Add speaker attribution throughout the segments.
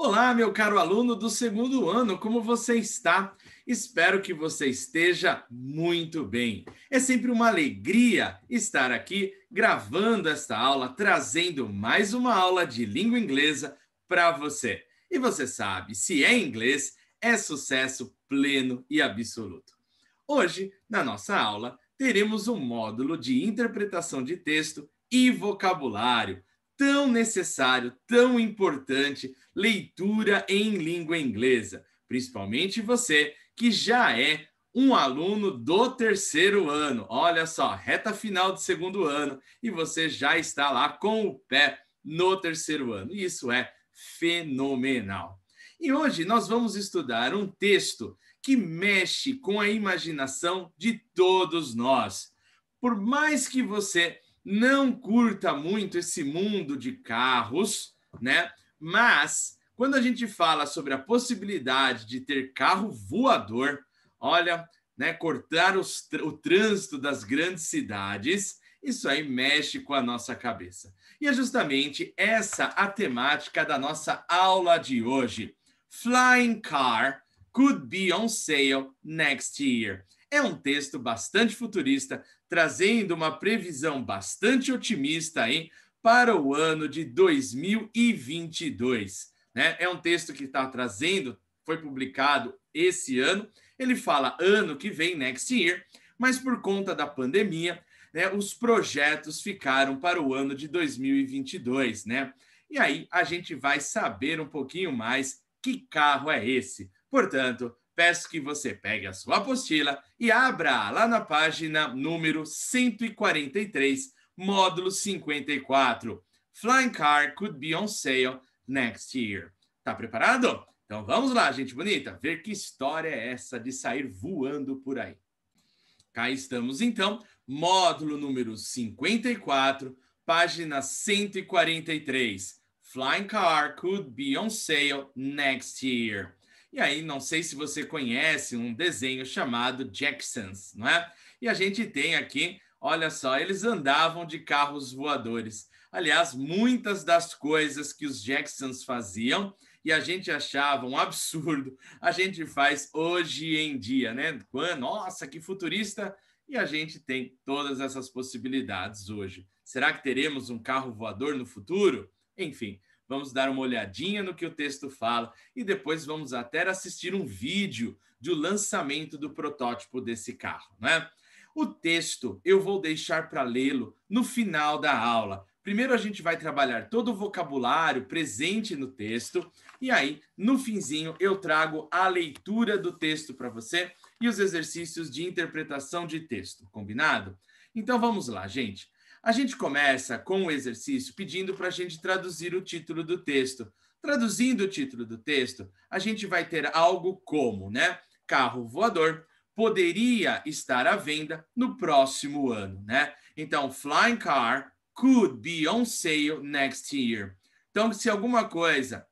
Speaker 1: Olá, meu caro aluno do segundo ano, como você está? Espero que você esteja muito bem. É sempre uma alegria estar aqui gravando esta aula, trazendo mais uma aula de língua inglesa para você. E você sabe, se é inglês, é sucesso pleno e absoluto. Hoje, na nossa aula, teremos um módulo de interpretação de texto e vocabulário tão necessário, tão importante, leitura em língua inglesa, principalmente você que já é um aluno do terceiro ano. Olha só, reta final do segundo ano e você já está lá com o pé no terceiro ano. Isso é fenomenal. E hoje nós vamos estudar um texto que mexe com a imaginação de todos nós. Por mais que você não curta muito esse mundo de carros, né? Mas quando a gente fala sobre a possibilidade de ter carro voador, olha, né, cortar os, o trânsito das grandes cidades, isso aí mexe com a nossa cabeça. E é justamente essa a temática da nossa aula de hoje. Flying car could be on sale next year. É um texto bastante futurista, trazendo uma previsão bastante otimista aí para o ano de 2022. Né? É um texto que está trazendo, foi publicado esse ano. Ele fala ano que vem, next year, mas por conta da pandemia, né, os projetos ficaram para o ano de 2022, né? E aí a gente vai saber um pouquinho mais que carro é esse. Portanto, peço que você pegue a sua apostila e abra lá na página número 143, módulo 54. Flying Car Could Be On Sale Next Year. Tá preparado? Então vamos lá, gente bonita, ver que história é essa de sair voando por aí. Cá estamos então, módulo número 54, página 143. Flying Car Could Be On Sale Next Year. E aí, não sei se você conhece um desenho chamado Jacksons, não é? E a gente tem aqui, olha só, eles andavam de carros voadores. Aliás, muitas das coisas que os Jacksons faziam e a gente achava um absurdo, a gente faz hoje em dia, né? Nossa, que futurista! E a gente tem todas essas possibilidades hoje. Será que teremos um carro voador no futuro? Enfim, vamos dar uma olhadinha no que o texto fala e depois vamos até assistir um vídeo do lançamento do protótipo desse carro, né? O texto eu vou deixar para lê-lo no final da aula. Primeiro a gente vai trabalhar todo o vocabulário presente no texto e aí no finzinho eu trago a leitura do texto para você e os exercícios de interpretação de texto, combinado? Então vamos lá, gente. A gente começa com o exercício pedindo para a gente traduzir o título do texto. Traduzindo o título do texto, a gente vai ter algo como, né? Carro voador poderia estar à venda no próximo ano, né? Então, flying car could be on sale next year. Então, se alguma coisa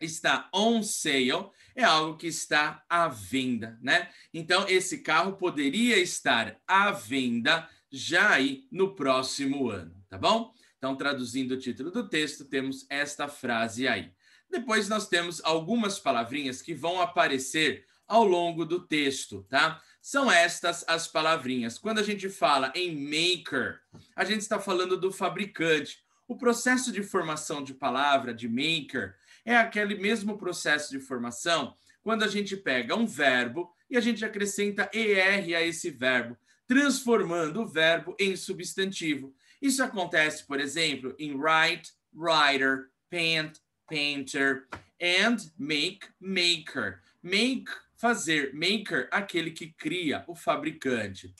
Speaker 1: está on sale, é algo que está à venda, né? Então, esse carro poderia estar à venda já aí no próximo ano, tá bom? Então, traduzindo o título do texto, temos esta frase aí. Depois nós temos algumas palavrinhas que vão aparecer ao longo do texto, tá? São estas as palavrinhas. Quando a gente fala em maker, a gente está falando do fabricante. O processo de formação de palavra, de maker, é aquele mesmo processo de formação quando a gente pega um verbo e a gente acrescenta er a esse verbo transformando o verbo em substantivo. Isso acontece, por exemplo, em write, writer, paint, painter, and make, maker. Make, fazer, maker, aquele que cria, o fabricante.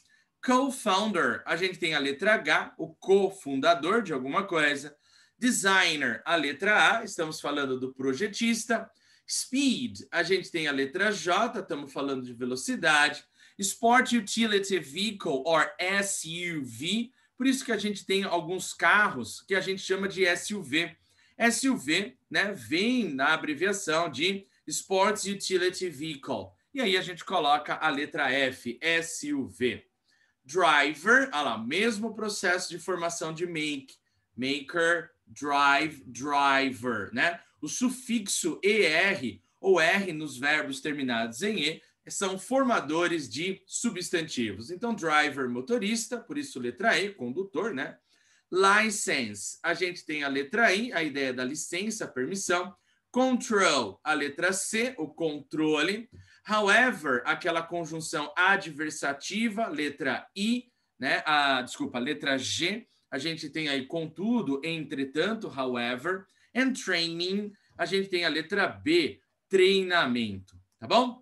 Speaker 1: Co-founder, a gente tem a letra H, o cofundador de alguma coisa. Designer, a letra A, estamos falando do projetista. Speed, a gente tem a letra J, estamos falando de velocidade. Sport Utility Vehicle, or SUV, por isso que a gente tem alguns carros que a gente chama de SUV. SUV né, vem na abreviação de Sports Utility Vehicle. E aí a gente coloca a letra F, SUV. Driver, olha lá, mesmo processo de formação de make. Maker, drive, driver, né? O sufixo ER ou R nos verbos terminados em E são formadores de substantivos. Então, driver, motorista, por isso letra E, condutor, né? License, a gente tem a letra I, a ideia da licença, permissão. Control, a letra C, o controle. However, aquela conjunção adversativa, letra I, né? A, desculpa, letra G, a gente tem aí contudo, entretanto, however. And training, a gente tem a letra B, treinamento, tá bom?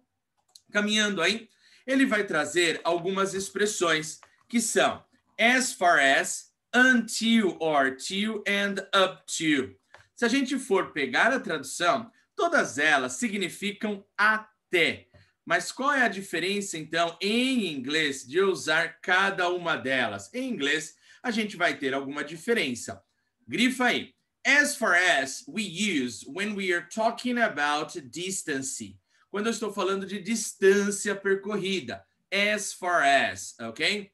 Speaker 1: Caminhando aí, ele vai trazer algumas expressões que são as far as, until or till and up to. Se a gente for pegar a tradução, todas elas significam até. Mas qual é a diferença, então, em inglês, de usar cada uma delas? Em inglês, a gente vai ter alguma diferença. Grifa aí. As far as we use when we are talking about distance quando eu estou falando de distância percorrida. As far as, ok?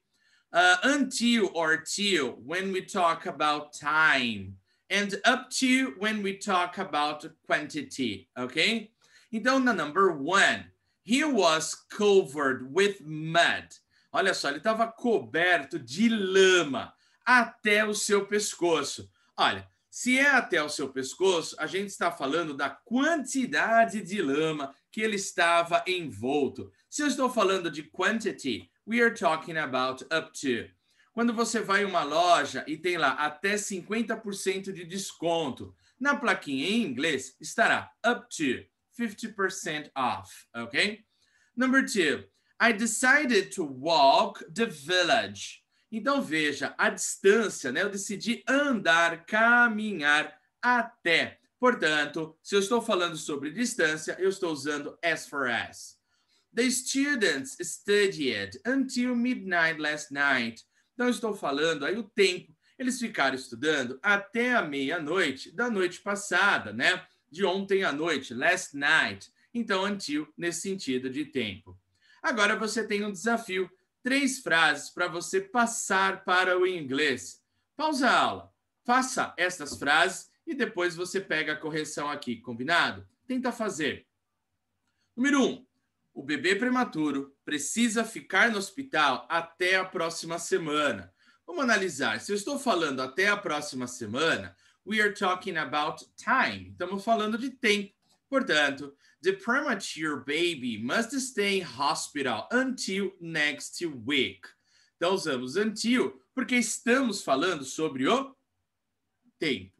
Speaker 1: Uh, until or till when we talk about time. And up to when we talk about quantity, ok? Então, na number one, he was covered with mud. Olha só, ele estava coberto de lama até o seu pescoço. Olha, se é até o seu pescoço, a gente está falando da quantidade de lama que ele estava envolto. Se eu estou falando de quantity, we are talking about up to. Quando você vai em uma loja e tem lá até 50% de desconto, na plaquinha em inglês estará up to 50% off, ok? Number two, I decided to walk the village. Então veja, a distância, né? Eu decidi andar, caminhar até Portanto, se eu estou falando sobre distância, eu estou usando as for as. The students studied until midnight last night. Então, estou falando aí o tempo. Eles ficaram estudando até a meia-noite da noite passada, né? De ontem à noite, last night. Então, until nesse sentido de tempo. Agora você tem um desafio: três frases para você passar para o inglês. Pausa a aula, faça estas frases e depois você pega a correção aqui, combinado? Tenta fazer. Número 1. Um, o bebê prematuro precisa ficar no hospital até a próxima semana. Vamos analisar. Se eu estou falando até a próxima semana, we are talking about time. Estamos falando de tempo. Portanto, the premature baby must stay in hospital until next week. Então usamos until porque estamos falando sobre o tempo.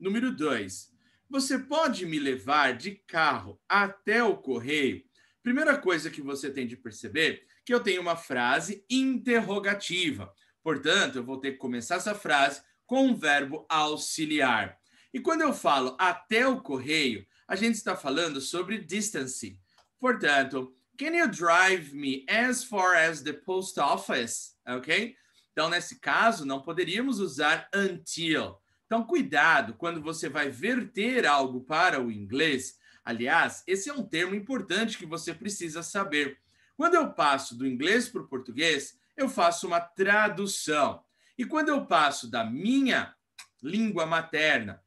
Speaker 1: Número 2. Você pode me levar de carro até o correio? Primeira coisa que você tem de perceber é que eu tenho uma frase interrogativa. Portanto, eu vou ter que começar essa frase com o um verbo auxiliar. E quando eu falo até o correio, a gente está falando sobre distance. Portanto, can you drive me as far as the post office? Ok? Então, nesse caso, não poderíamos usar until. Então, cuidado quando você vai verter algo para o inglês. Aliás, esse é um termo importante que você precisa saber. Quando eu passo do inglês para o português, eu faço uma tradução. E quando eu passo da minha língua materna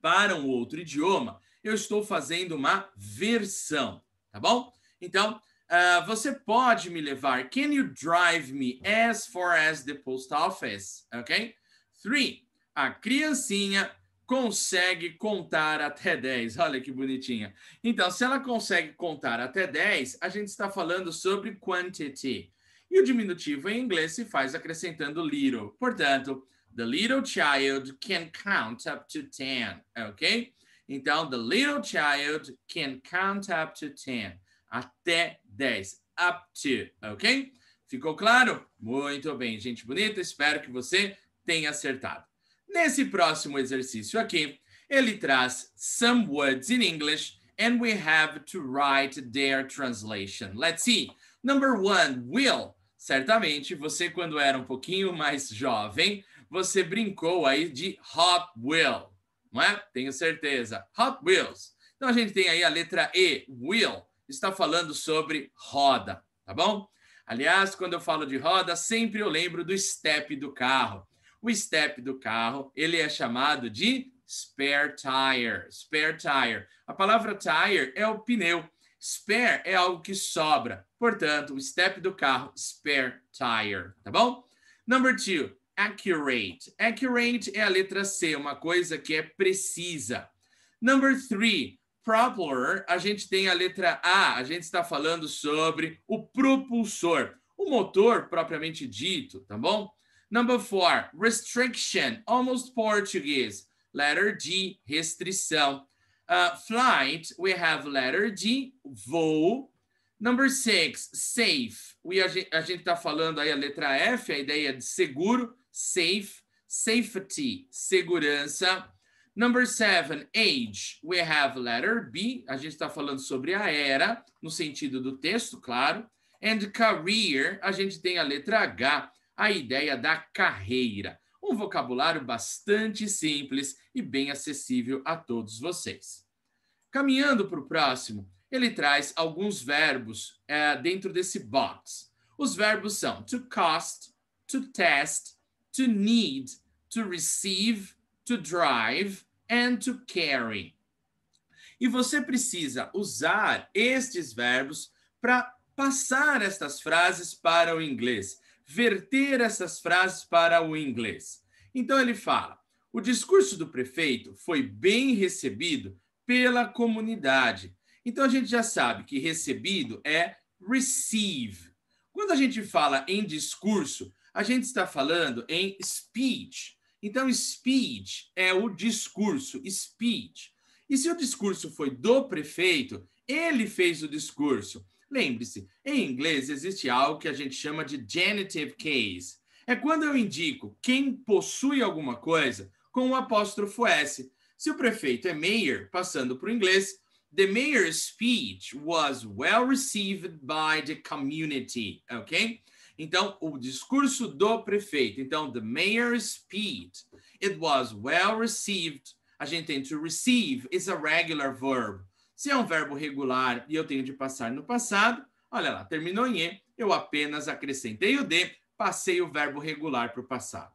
Speaker 1: para um outro idioma, eu estou fazendo uma versão, tá bom? Então, uh, você pode me levar. Can you drive me as far as the post office? Ok? Three a criancinha consegue contar até 10. Olha que bonitinha. Então, se ela consegue contar até 10, a gente está falando sobre quantity. E o diminutivo em inglês se faz acrescentando little. Portanto, the little child can count up to 10, é ok? Então, the little child can count up to 10. Até 10. Up to, ok? Ficou claro? Muito bem, gente bonita. Espero que você tenha acertado. Nesse próximo exercício aqui, ele traz some words in English and we have to write their translation. Let's see. Number one, will. Certamente, você quando era um pouquinho mais jovem, você brincou aí de Hot Wheel, não é? Tenho certeza. Hot Wheels. Então a gente tem aí a letra E, Wheel, está falando sobre roda, tá bom? Aliás, quando eu falo de roda, sempre eu lembro do step do carro o step do carro, ele é chamado de spare tire. Spare tire. A palavra tire é o pneu. Spare é algo que sobra. Portanto, o step do carro, spare tire, tá bom? Number two, accurate. Accurate é a letra C, uma coisa que é precisa. Number three, propeller, a gente tem a letra A, a gente está falando sobre o propulsor, o motor propriamente dito, tá bom? Number four, restriction, almost Portuguese. Letter G, restrição. Uh, flight, we have letter G, voo. Number six, safe. We, a, gente, está falando aí a letra F, a ideia de seguro, safe, safety, segurança. Number seven, age. We have letter B. A gente está falando sobre a era, no sentido do texto, claro. And career, a gente tem a letra H a ideia da carreira. Um vocabulário bastante simples e bem acessível a todos vocês. Caminhando para o próximo, ele traz alguns verbos é, dentro desse box. Os verbos são to cost, to test, to need, to receive, to drive and to carry. E você precisa usar estes verbos para passar estas frases para o inglês verter essas frases para o inglês. Então ele fala: o discurso do prefeito foi bem recebido pela comunidade. Então a gente já sabe que recebido é receive. Quando a gente fala em discurso, a gente está falando em speech. Então speech é o discurso, speech. E se o discurso foi do prefeito, ele fez o discurso. Lembre-se, em inglês existe algo que a gente chama de genitive case. É quando eu indico quem possui alguma coisa com um apóstrofo S. Se o prefeito é mayor, passando para o inglês, the mayor's speech was well received by the community, ok? Então, o discurso do prefeito. Então, the mayor's speech, it was well received. A gente tem to receive is a regular verb. Se é um verbo regular e eu tenho de passar no passado, olha lá, terminou em E, eu apenas acrescentei o D, passei o verbo regular para o passado.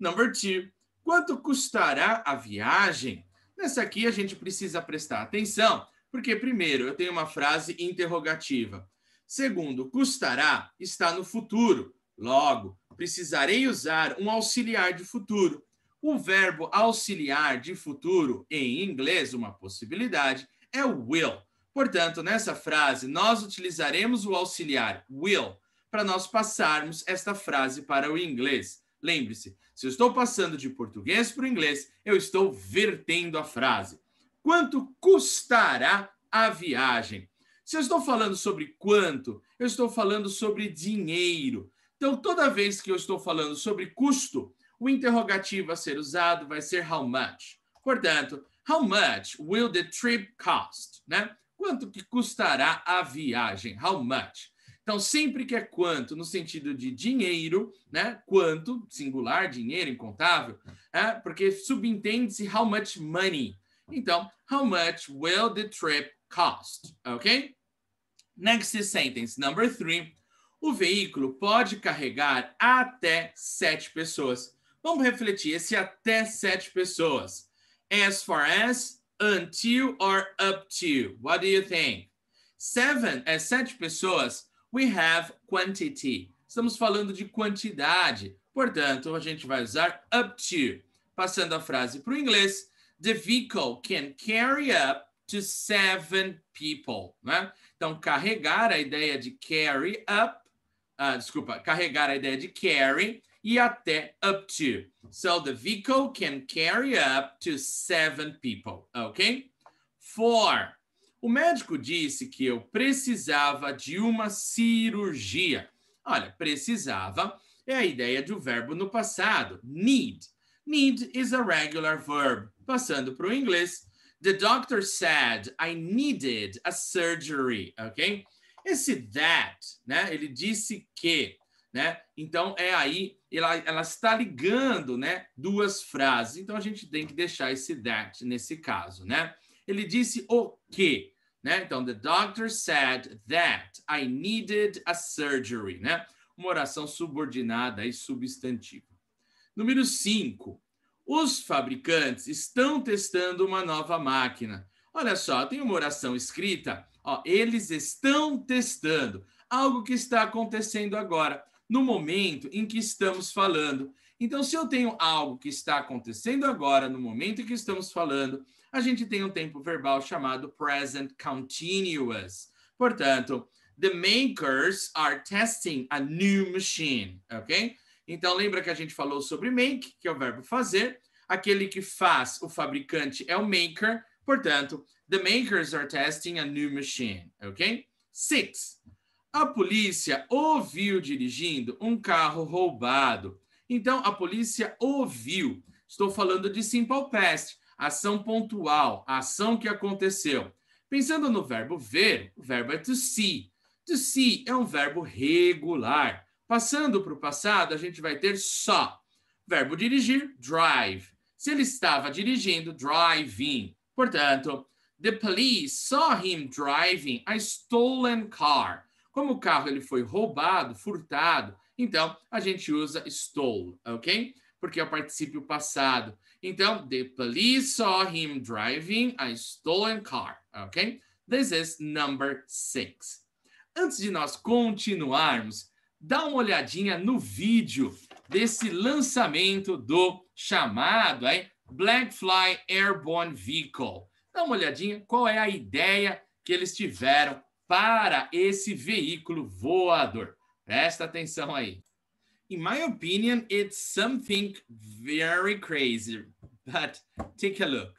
Speaker 1: Number two, quanto custará a viagem? Nessa aqui a gente precisa prestar atenção, porque, primeiro, eu tenho uma frase interrogativa. Segundo, custará está no futuro. Logo, precisarei usar um auxiliar de futuro. O verbo auxiliar de futuro, em inglês, uma possibilidade, é will. Portanto, nessa frase, nós utilizaremos o auxiliar will para nós passarmos esta frase para o inglês. Lembre-se, se eu estou passando de português para o inglês, eu estou vertendo a frase. Quanto custará a viagem? Se eu estou falando sobre quanto, eu estou falando sobre dinheiro. Então, toda vez que eu estou falando sobre custo, o interrogativo a ser usado vai ser how much. Portanto, How much will the trip cost? Né? Quanto que custará a viagem? How much? Então, sempre que é quanto, no sentido de dinheiro, né? Quanto, singular, dinheiro, incontável, é, porque subentende-se how much money. Então, how much will the trip cost? Ok? Next sentence, number three. O veículo pode carregar até sete pessoas. Vamos refletir esse até sete pessoas as far as, until or up to. What do you think? Seven é sete pessoas. We have quantity. Estamos falando de quantidade. Portanto, a gente vai usar up to. Passando a frase para o inglês. The vehicle can carry up to seven people. Né? Então, carregar a ideia de carry up. Uh, desculpa, carregar a ideia de carry e até up to. So the vehicle can carry up to seven people, ok? Four. O médico disse que eu precisava de uma cirurgia. Olha, precisava é a ideia do verbo no passado, need. Need is a regular verb. Passando para o inglês, the doctor said I needed a surgery, ok? Esse that, né? Ele disse que né? Então é aí ela, ela está ligando, né, duas frases. Então a gente tem que deixar esse that nesse caso, né? Ele disse o que, né? Então the doctor said that I needed a surgery, né? Uma oração subordinada e substantiva. Número 5. Os fabricantes estão testando uma nova máquina. Olha só, tem uma oração escrita, ó, eles estão testando algo que está acontecendo agora no momento em que estamos falando. Então, se eu tenho algo que está acontecendo agora, no momento em que estamos falando, a gente tem um tempo verbal chamado present continuous. Portanto, the makers are testing a new machine, ok? Então, lembra que a gente falou sobre make, que é o verbo fazer. Aquele que faz, o fabricante, é o maker. Portanto, the makers are testing a new machine, ok? Six. A polícia ouviu dirigindo um carro roubado. Então, a polícia ouviu. Estou falando de simple past, ação pontual, ação que aconteceu. Pensando no verbo ver, o verbo é to see. To see é um verbo regular. Passando para o passado, a gente vai ter só. Verbo dirigir, drive. Se ele estava dirigindo, driving. Portanto, the police saw him driving a stolen car. Como o carro ele foi roubado, furtado, então a gente usa stole, ok? Porque é o particípio passado. Então, the police saw him driving a stolen car, ok? This is number six. Antes de nós continuarmos, dá uma olhadinha no vídeo desse lançamento do chamado hein? Blackfly Airborne Vehicle. Dá uma olhadinha qual é a ideia que eles tiveram para esse veículo voador. Presta atenção aí. In my opinion, it's something very crazy, but take a look.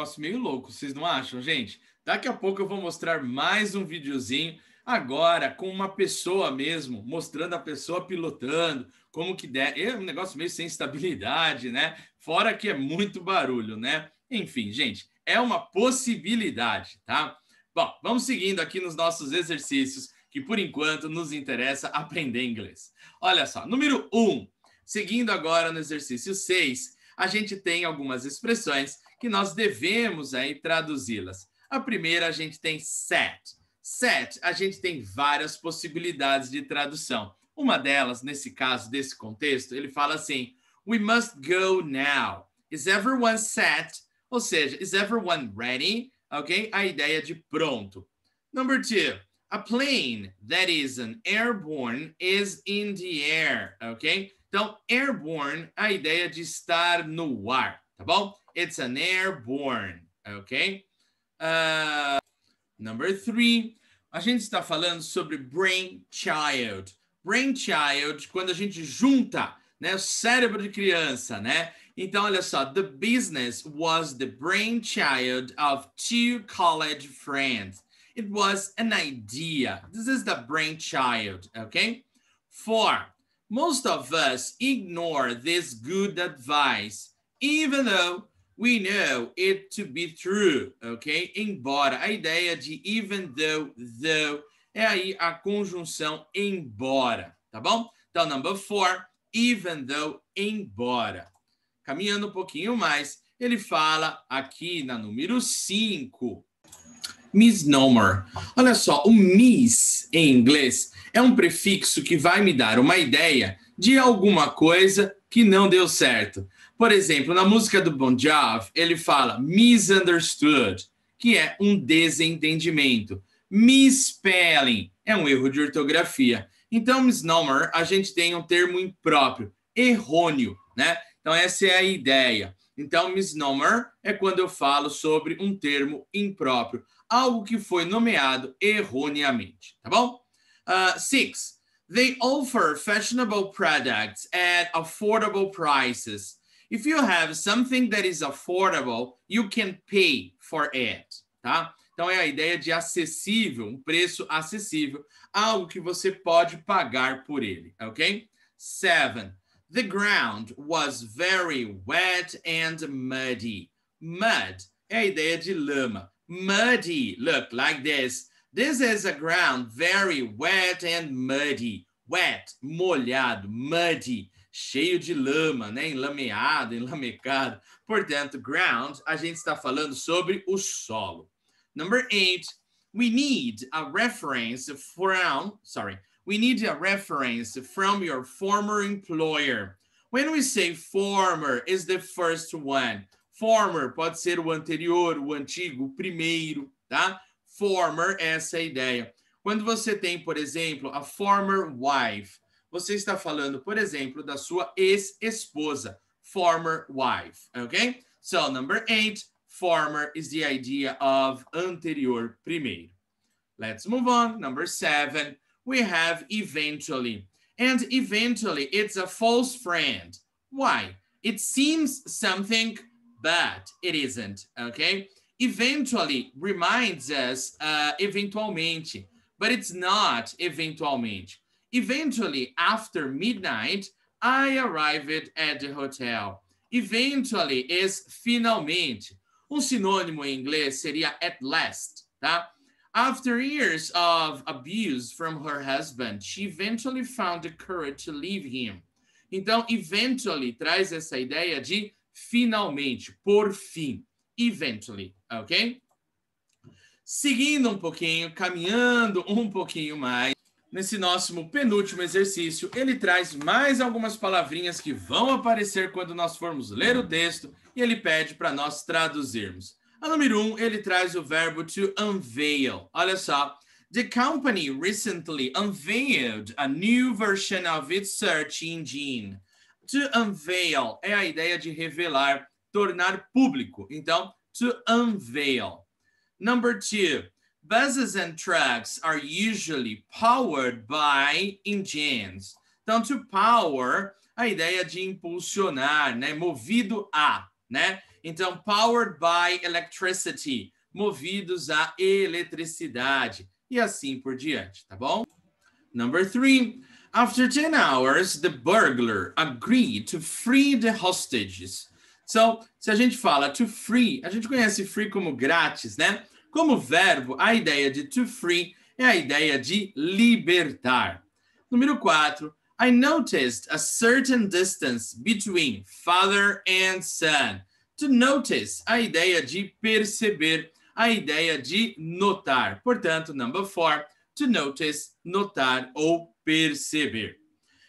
Speaker 1: negócio meio louco, vocês não acham, gente? Daqui a pouco eu vou mostrar mais um videozinho, agora com uma pessoa mesmo, mostrando a pessoa pilotando, como que der. É um negócio meio sem estabilidade, né? Fora que é muito barulho, né? Enfim, gente, é uma possibilidade, tá? Bom, vamos seguindo aqui nos nossos exercícios, que por enquanto nos interessa aprender inglês. Olha só, número 1. Um, seguindo agora no exercício 6, a gente tem algumas expressões que nós devemos aí traduzi-las. A primeira a gente tem set. Set, a gente tem várias possibilidades de tradução. Uma delas, nesse caso, desse contexto, ele fala assim: We must go now. Is everyone set? Ou seja, is everyone ready? Ok? A ideia de pronto. Number two, a plane that is an airborne is in the air. Ok? Então, airborne, a ideia de estar no ar, tá bom? It's an airborne, ok? Uh, number three, a gente está falando sobre brainchild. Brainchild, quando a gente junta né, o cérebro de criança, né? Então, olha só, the business was the brainchild of two college friends. It was an idea. This is the brainchild, okay? Four, most of us ignore this good advice, even though we know it to be true, ok? Embora, a ideia de even though, though, é aí a conjunção embora, tá bom? Então, number four, even though, embora. Caminhando um pouquinho mais, ele fala aqui na número 5, misnomer. Olha só, o miss em inglês é um prefixo que vai me dar uma ideia de alguma coisa que não deu certo. Por exemplo, na música do Bon Jovi, ele fala misunderstood, que é um desentendimento. Misspelling é um erro de ortografia. Então, misnomer, a gente tem um termo impróprio, errôneo, né? Então, essa é a ideia. Então, misnomer é quando eu falo sobre um termo impróprio, algo que foi nomeado erroneamente, tá bom? Uh, six, they offer fashionable products at affordable prices. If you have something that is affordable, you can pay for it, tá? Então é a ideia de acessível, um preço acessível, algo que você pode pagar por ele, ok? Seven. The ground was very wet and muddy. Mud é a ideia de lama. Muddy, look like this. This is a ground very wet and muddy. Wet, molhado, muddy, cheio de lama, né? enlameado, enlamecado. Portanto, ground, a gente está falando sobre o solo. Number eight, we need a reference from, sorry, we need a reference from your former employer. When we say former is the first one. Former pode ser o anterior, o antigo, o primeiro, tá? Former é essa ideia. Quando você tem, por exemplo, a former wife, você está falando, por exemplo, da sua ex-esposa, former wife, ok? So, number eight, former is the idea of anterior primeiro. Let's move on. Number seven, we have eventually. And eventually, it's a false friend. Why? It seems something, but it isn't, ok? Eventually reminds us uh, eventualmente, but it's not eventualmente. Eventually, after midnight, I arrived at the hotel. Eventually is finalmente. Um sinônimo em inglês seria at last, tá? After years of abuse from her husband, she eventually found the courage to leave him. Então, eventually traz essa ideia de finalmente, por fim. Eventually, ok? Seguindo um pouquinho, caminhando um pouquinho mais nesse nosso penúltimo exercício, ele traz mais algumas palavrinhas que vão aparecer quando nós formos ler o texto e ele pede para nós traduzirmos. A número um, ele traz o verbo to unveil. Olha só. The company recently unveiled a new version of its search engine. To unveil é a ideia de revelar, tornar público. Então, to unveil. Number two, buses and trucks are usually powered by engines. Então, to power, a ideia de impulsionar, né? Movido a, né? Então, powered by electricity, movidos a eletricidade. E assim por diante, tá bom? Number three. After 10 hours, the burglar agreed to free the hostages. So, se a gente fala to free, a gente conhece free como grátis, né? Como verbo, a ideia de to free é a ideia de libertar. Número 4. I noticed a certain distance between father and son. To notice, a ideia de perceber, a ideia de notar. Portanto, number 4, to notice, notar ou perceber.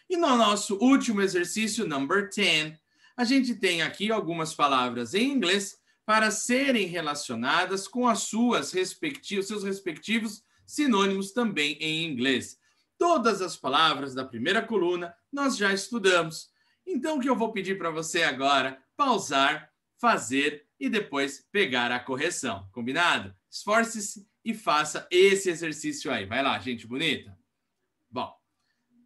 Speaker 1: E no nosso último exercício, number 10, a gente tem aqui algumas palavras em inglês para serem relacionadas com as suas respectivas, seus respectivos sinônimos também em inglês. Todas as palavras da primeira coluna nós já estudamos. Então, o que eu vou pedir para você agora? Pausar, fazer e depois pegar a correção. Combinado? Esforce-se e faça esse exercício aí. Vai lá, gente bonita. Bom,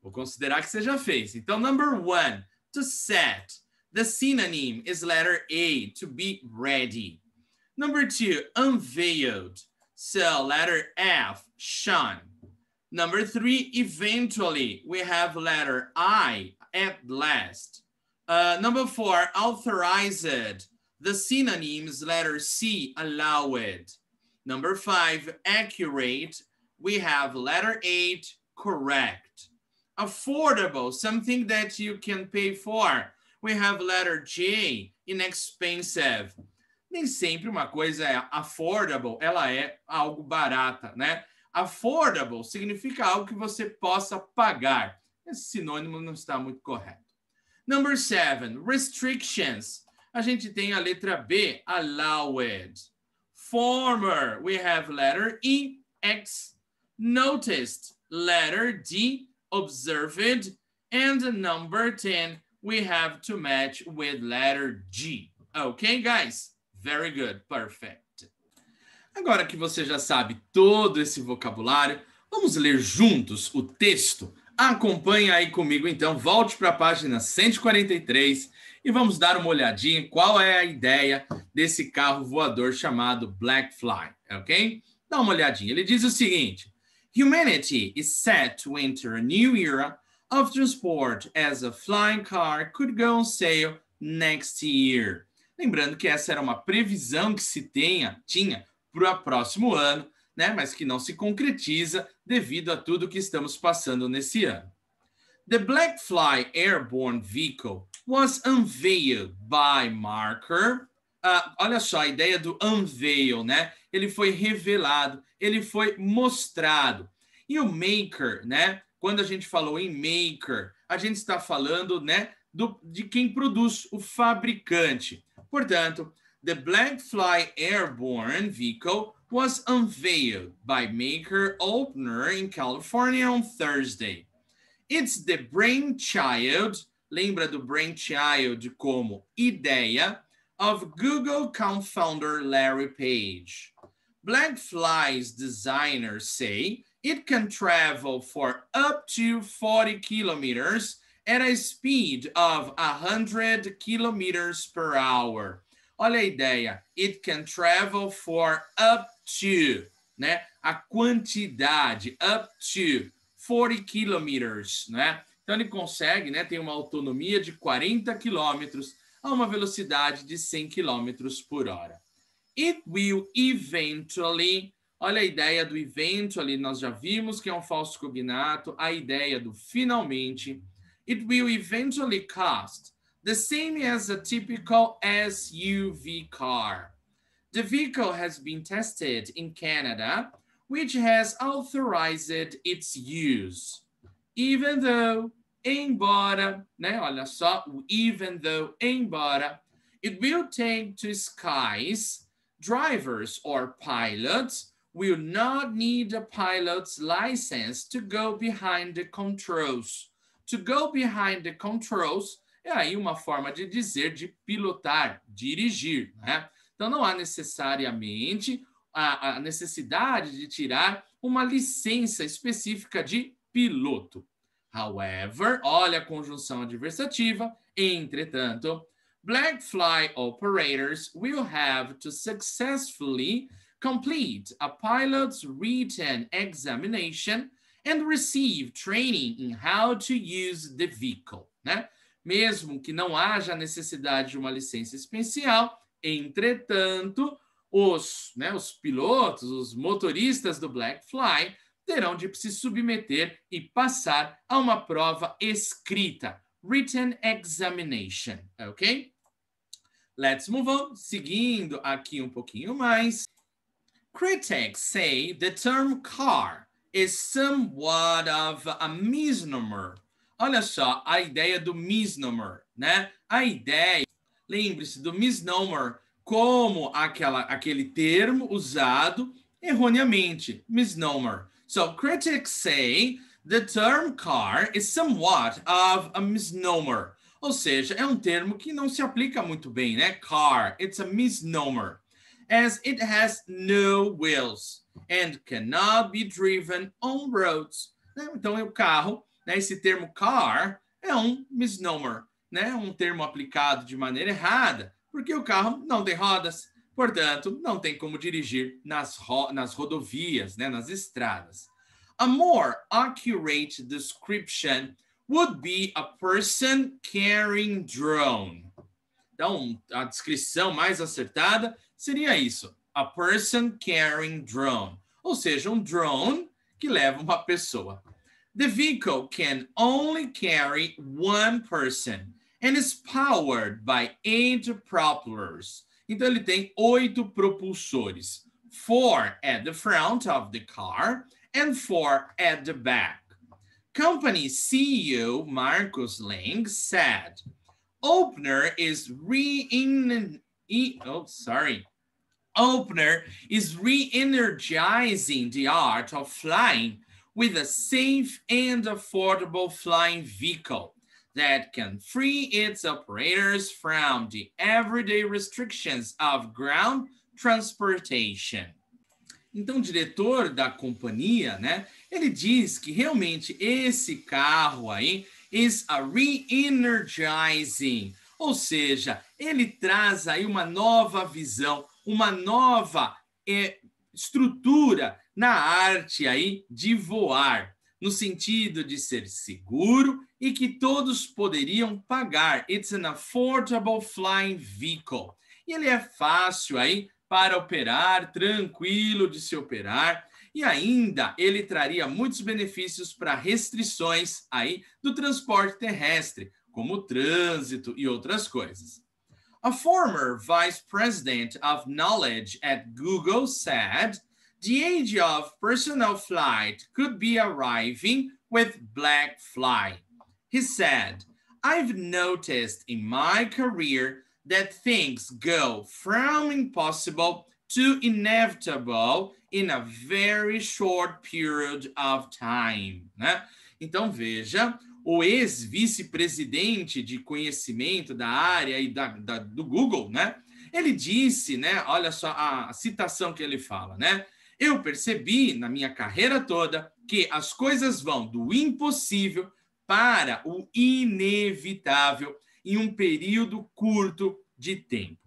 Speaker 1: vou considerar que você já fez. Então, number one, to set. The synonym is letter A, to be ready. Number two, unveiled. So letter F, shone. Number three, eventually. We have letter I, at last. Uh, number four, authorized. The synonyms letter C, allowed. Number five, accurate. We have letter eight, correct. Affordable, something that you can pay for. We have letter J, inexpensive. Nem sempre uma coisa é affordable, ela é algo barata, né? Affordable significa algo que você possa pagar. Esse sinônimo não está muito correto. Number seven, restrictions. A gente tem a letra B, allowed. Former, we have letter E, X. Noticed, letter D, observed. And number 10, we have to match with letter G. Okay, guys? Very good, perfect. Agora que você já sabe todo esse vocabulário, vamos ler juntos o texto. Acompanhe aí comigo, então, volte para a página 143 e vamos dar uma olhadinha qual é a ideia desse carro voador chamado Black Fly, ok? Dá uma olhadinha. Ele diz o seguinte: Humanity is set to enter a new era of Transport as a Flying Car could go on sale next year. Lembrando que essa era uma previsão que se tenha, tinha para o próximo ano, né? mas que não se concretiza devido a tudo que estamos passando nesse ano. The Blackfly Airborne Vehicle was unveiled by Marker. Uh, olha só a ideia do unveil, né? Ele foi revelado, ele foi mostrado. E o Maker, né? Quando a gente falou em maker, a gente está falando, né, do, de quem produz, o fabricante. Portanto, the Blackfly Airborne Vehicle was unveiled by maker Opener in California on Thursday. It's the brainchild, lembra do brainchild como ideia, of Google co-founder Larry Page. Blackfly's designers say It can travel for up to 40 kilometers at a speed of 100 kilometers per hour. Olha a ideia. It can travel for up to, né? A quantidade, up to 40 kilometers, né? Então ele consegue, né? Tem uma autonomia de 40 quilômetros a uma velocidade de 100 quilômetros por hora. It will eventually Olha a ideia do evento ali, nós já vimos que é um falso cognato, a ideia do finalmente. It will eventually cost the same as a typical SUV car. The vehicle has been tested in Canada, which has authorized its use. Even though, embora, né? Olha só, even though, embora, it will take to skies, drivers or pilots will not need a pilot's license to go behind the controls. To go behind the controls é aí uma forma de dizer de pilotar, dirigir, né? Então não há necessariamente a, a necessidade de tirar uma licença específica de piloto. However, olha a conjunção adversativa, entretanto, black fly operators will have to successfully complete a pilot's written examination and receive training in how to use the vehicle, né? Mesmo que não haja necessidade de uma licença especial, entretanto, os, né, os pilotos, os motoristas do Black Fly terão de se submeter e passar a uma prova escrita, written examination, ok? Let's move on, seguindo aqui um pouquinho mais. Critics say the term car is somewhat of a misnomer. Olha só a ideia do misnomer, né? A ideia, lembre-se do misnomer como aquela, aquele termo usado erroneamente, misnomer. So critics say the term car is somewhat of a misnomer. Ou seja, é um termo que não se aplica muito bem, né? Car, it's a misnomer as it has no wheels and cannot be driven on roads. Né? Então, é o carro, né? esse termo car é um misnomer, né? um termo aplicado de maneira errada, porque o carro não tem rodas, portanto, não tem como dirigir nas, ro nas rodovias, né? nas estradas. A more accurate description would be a person carrying drone. Então, a descrição mais acertada seria isso: a person carrying drone, ou seja, um drone que leva uma pessoa. The vehicle can only carry one person and is powered by eight propellers. Então ele tem oito propulsores, four at the front of the car and four at the back. Company CEO Marcus Lang said, "Opener is rein e oh sorry opener is re-energizing the art of flying with a safe and affordable flying vehicle that can free its operators from the everyday restrictions of ground transportation. Então, o diretor da companhia, né, ele diz que realmente esse carro aí is a re-energizing Ou seja, ele traz aí uma nova visão, uma nova é, estrutura na arte aí de voar, no sentido de ser seguro e que todos poderiam pagar. It's an affordable flying vehicle. E ele é fácil aí para operar, tranquilo de se operar e ainda ele traria muitos benefícios para restrições aí do transporte terrestre, como trânsito e outras coisas. A former vice president of knowledge at Google said the age of personal flight could be arriving with Black Fly. He said, I've noticed in my career that things go from impossible to inevitable in a very short period of time. Né? Então veja, o ex-vice-presidente de conhecimento da área e da, da, do Google, né? Ele disse, né? Olha só a, a citação que ele fala, né? Eu percebi na minha carreira toda que as coisas vão do impossível para o inevitável em um período curto de tempo.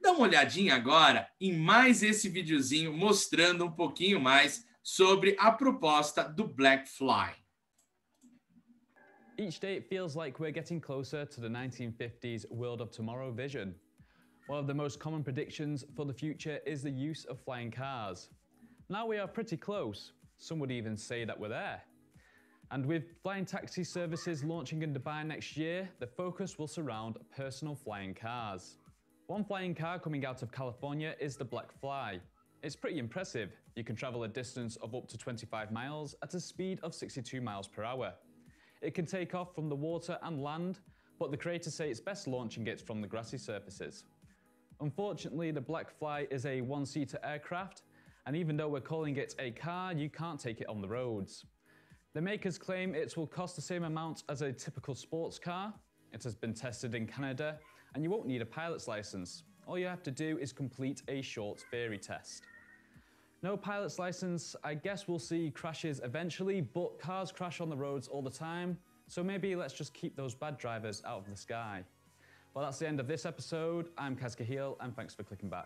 Speaker 1: Dá uma olhadinha agora em mais esse videozinho mostrando um pouquinho mais sobre a proposta do Blackfly.
Speaker 2: Each day it feels like we're getting closer to the 1950s World of Tomorrow vision. One of the most common predictions for the future is the use of flying cars. Now we are pretty close, some would even say that we're there. And with flying taxi services launching in Dubai next year, the focus will surround personal flying cars. One flying car coming out of California is the Black Fly. It's pretty impressive. You can travel a distance of up to 25 miles at a speed of 62 miles per hour. It can take off from the water and land, but the creators say it's best launching it from the grassy surfaces. Unfortunately, the Blackfly is a one-seater aircraft, and even though we're calling it a car, you can't take it on the roads. The makers claim it will cost the same amount as a typical sports car, it has been tested in Canada, and you won't need a pilot's license. All you have to do is complete a short theory test. No pilot's license, I guess we'll see crashes eventually, but cars crash on the roads all the time, so maybe let's just keep those bad drivers out of the sky. Well, that's the end of this episode. I'm Kaz Cahill, and thanks for clicking back.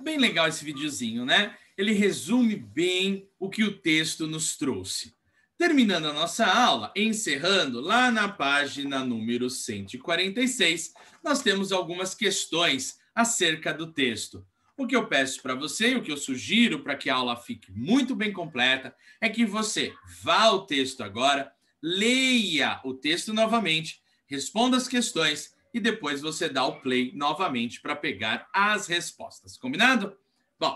Speaker 1: Bem legal esse videozinho, né? Ele resume bem o que o texto nos trouxe. Terminando a nossa aula, encerrando lá na página número 146, nós temos algumas questões acerca do texto. O que eu peço para você e o que eu sugiro para que a aula fique muito bem completa é que você vá ao texto agora, leia o texto novamente, responda as questões e depois você dá o play novamente para pegar as respostas. Combinado? Bom,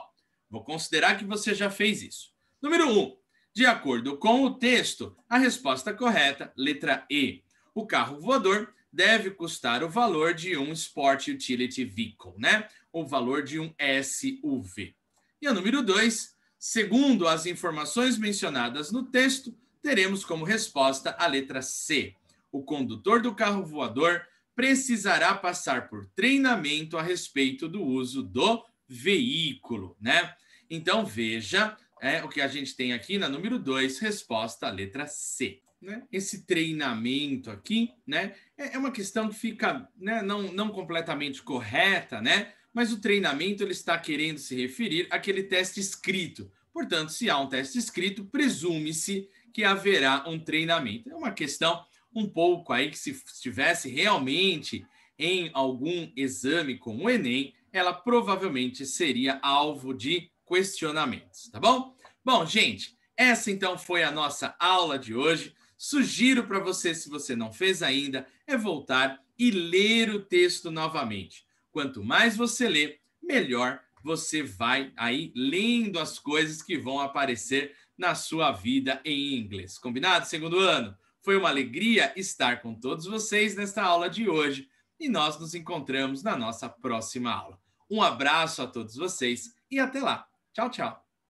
Speaker 1: vou considerar que você já fez isso. Número 1. Um, de acordo com o texto, a resposta correta, letra E. O carro voador deve custar o valor de um Sport Utility Vehicle, né? o valor de um SUV. E a número 2, segundo as informações mencionadas no texto, teremos como resposta a letra C. O condutor do carro voador precisará passar por treinamento a respeito do uso do veículo, né? Então veja é, o que a gente tem aqui na número 2, resposta à letra C. Né? Esse treinamento aqui, né? É, é uma questão que fica né, não, não completamente correta, né? mas o treinamento ele está querendo se referir àquele teste escrito. Portanto, se há um teste escrito, presume-se que haverá um treinamento. É uma questão um pouco aí que se estivesse realmente em algum exame como o Enem, ela provavelmente seria alvo de questionamentos, tá bom? Bom, gente, essa então foi a nossa aula de hoje. Sugiro para você, se você não fez ainda, é voltar e ler o texto novamente. Quanto mais você lê, melhor você vai aí lendo as coisas que vão aparecer na sua vida em inglês. Combinado? Segundo ano. Foi uma alegria estar com todos vocês nesta aula de hoje e nós nos encontramos na nossa próxima aula. Um abraço a todos vocês e até lá. Tchau, tchau.